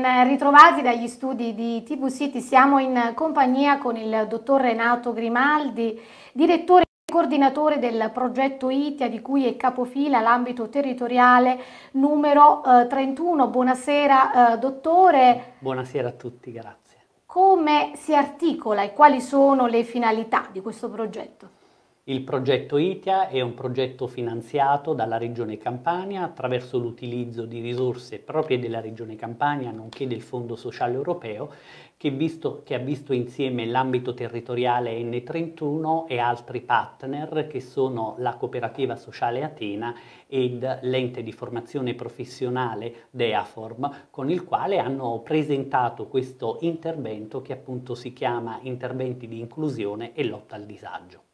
Ben ritrovati dagli studi di TV City, siamo in compagnia con il dottor Renato Grimaldi, direttore e coordinatore del progetto ITIA di cui è capofila l'ambito territoriale numero eh, 31. Buonasera eh, dottore. Buonasera a tutti, grazie. Come si articola e quali sono le finalità di questo progetto? Il progetto ITIA è un progetto finanziato dalla Regione Campania attraverso l'utilizzo di risorse proprie della Regione Campania nonché del Fondo Sociale Europeo che, visto, che ha visto insieme l'ambito territoriale N31 e altri partner che sono la Cooperativa Sociale Atena ed l'ente di formazione professionale Deaform con il quale hanno presentato questo intervento che appunto si chiama Interventi di inclusione e lotta al disagio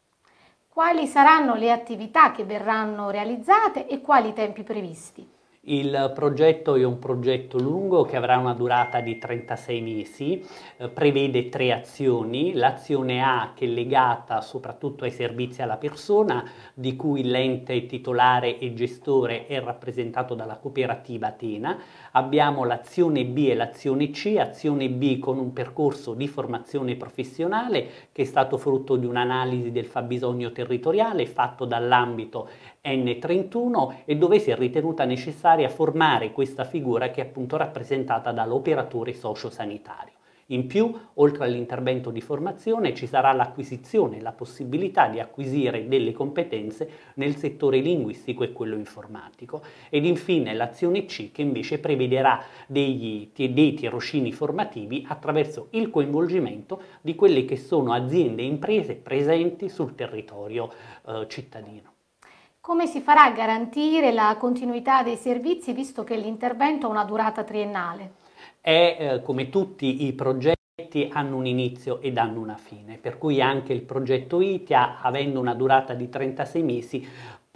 quali saranno le attività che verranno realizzate e quali tempi previsti. Il progetto è un progetto lungo che avrà una durata di 36 mesi, eh, prevede tre azioni, l'azione A che è legata soprattutto ai servizi alla persona di cui l'ente titolare e gestore è rappresentato dalla cooperativa Atena, abbiamo l'azione B e l'azione C, azione B con un percorso di formazione professionale che è stato frutto di un'analisi del fabbisogno territoriale fatto dall'ambito N31 e dove si è ritenuta necessaria andare a formare questa figura che è appunto rappresentata dall'operatore sociosanitario. In più, oltre all'intervento di formazione, ci sarà l'acquisizione, la possibilità di acquisire delle competenze nel settore linguistico e quello informatico. Ed infine l'azione C che invece prevederà degli, dei tirocini formativi attraverso il coinvolgimento di quelle che sono aziende e imprese presenti sul territorio eh, cittadino. Come si farà a garantire la continuità dei servizi visto che l'intervento ha una durata triennale? È eh, come tutti i progetti hanno un inizio ed hanno una fine, per cui anche il progetto ITIA, avendo una durata di 36 mesi,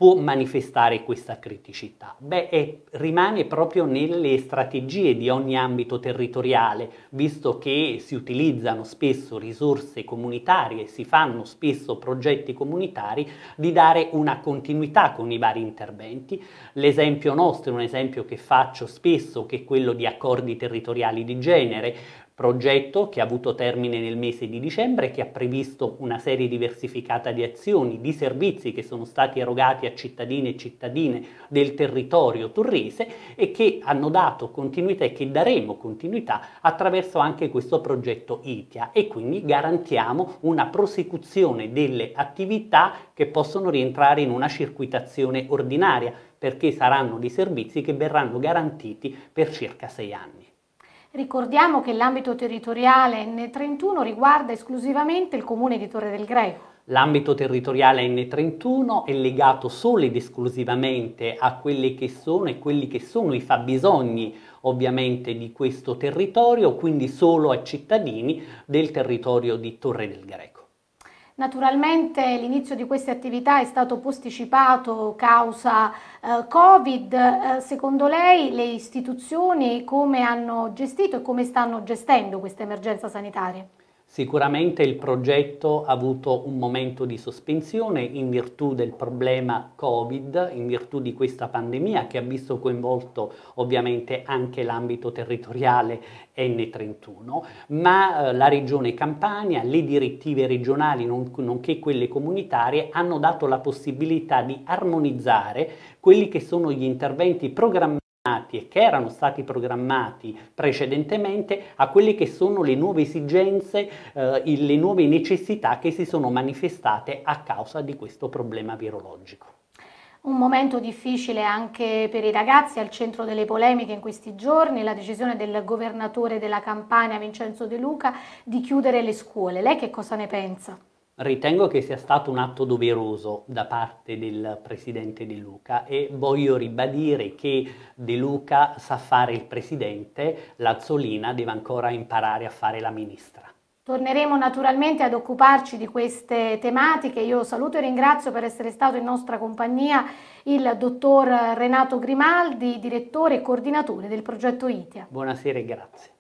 può manifestare questa criticità? Beh, è, rimane proprio nelle strategie di ogni ambito territoriale, visto che si utilizzano spesso risorse comunitarie, si fanno spesso progetti comunitari, di dare una continuità con i vari interventi. L'esempio nostro, un esempio che faccio spesso, che è quello di accordi territoriali di genere, progetto che ha avuto termine nel mese di dicembre che ha previsto una serie diversificata di azioni, di servizi che sono stati erogati a cittadini e cittadine del territorio turrese e che hanno dato continuità e che daremo continuità attraverso anche questo progetto ITIA e quindi garantiamo una prosecuzione delle attività che possono rientrare in una circuitazione ordinaria perché saranno dei servizi che verranno garantiti per circa sei anni. Ricordiamo che l'ambito territoriale N31 riguarda esclusivamente il comune di Torre del Greco. L'ambito territoriale N31 è legato solo ed esclusivamente a quelli che sono e quelli che sono i fabbisogni ovviamente di questo territorio, quindi solo ai cittadini del territorio di Torre del Greco. Naturalmente l'inizio di queste attività è stato posticipato causa eh, Covid. Eh, secondo lei le istituzioni come hanno gestito e come stanno gestendo questa emergenza sanitaria? Sicuramente il progetto ha avuto un momento di sospensione in virtù del problema Covid, in virtù di questa pandemia che ha visto coinvolto ovviamente anche l'ambito territoriale N31, ma eh, la regione Campania, le direttive regionali non, nonché quelle comunitarie hanno dato la possibilità di armonizzare quelli che sono gli interventi programmati programmati e che erano stati programmati precedentemente a quelle che sono le nuove esigenze, eh, le nuove necessità che si sono manifestate a causa di questo problema virologico. Un momento difficile anche per i ragazzi, al centro delle polemiche in questi giorni, la decisione del governatore della Campania, Vincenzo De Luca, di chiudere le scuole. Lei che cosa ne pensa? Ritengo che sia stato un atto doveroso da parte del presidente De Luca e voglio ribadire che De Luca sa fare il presidente, Lazzolina deve ancora imparare a fare la ministra. Torneremo naturalmente ad occuparci di queste tematiche. Io saluto e ringrazio per essere stato in nostra compagnia il dottor Renato Grimaldi, direttore e coordinatore del progetto ITIA. Buonasera e grazie.